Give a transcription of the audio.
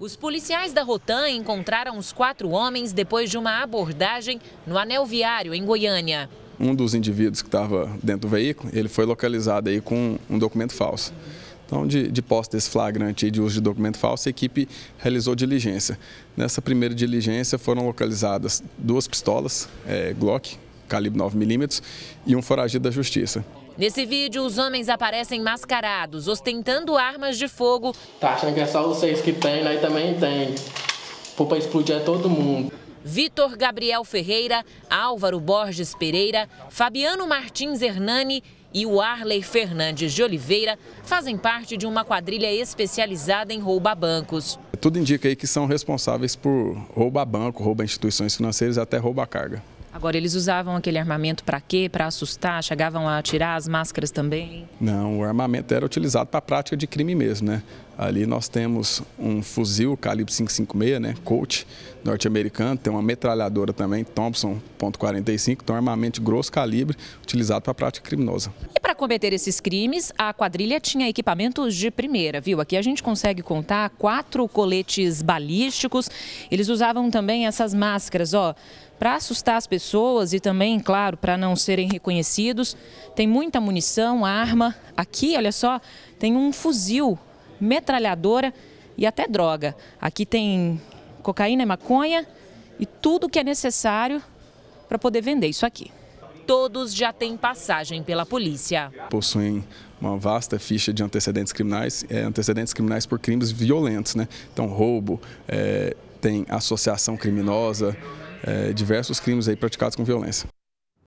Os policiais da Rotan encontraram os quatro homens depois de uma abordagem no anel viário em Goiânia. Um dos indivíduos que estava dentro do veículo, ele foi localizado aí com um documento falso. Então, de, de posse desse flagrante e de uso de documento falso, a equipe realizou diligência. Nessa primeira diligência foram localizadas duas pistolas é, Glock calibre 9mm e um foragido da justiça. Nesse vídeo, os homens aparecem mascarados, ostentando armas de fogo. Tá achando que é só vocês que tem, aí né? também tem. Para explodir é todo mundo. Vitor Gabriel Ferreira, Álvaro Borges Pereira, Fabiano Martins Hernani e o Arley Fernandes de Oliveira fazem parte de uma quadrilha especializada em rouba bancos. Tudo indica aí que são responsáveis por rouba banco, rouba instituições financeiras e até rouba carga. Agora, eles usavam aquele armamento para quê? Para assustar? Chegavam a atirar as máscaras também? Não, o armamento era utilizado para a prática de crime mesmo, né? Ali nós temos um fuzil calibre 556, né, Colt, norte-americano, tem uma metralhadora também, Thompson .45, então armamento de grosso calibre utilizado para a prática criminosa. E para cometer esses crimes, a quadrilha tinha equipamentos de primeira, viu? Aqui a gente consegue contar quatro coletes balísticos. Eles usavam também essas máscaras, ó, para assustar as pessoas e também, claro, para não serem reconhecidos. Tem muita munição, arma. Aqui, olha só, tem um fuzil, metralhadora e até droga. Aqui tem cocaína e maconha e tudo que é necessário para poder vender isso aqui. Todos já têm passagem pela polícia. Possuem uma vasta ficha de antecedentes criminais, é, antecedentes criminais por crimes violentos, né? Então, roubo, é, tem associação criminosa, é, diversos crimes aí praticados com violência.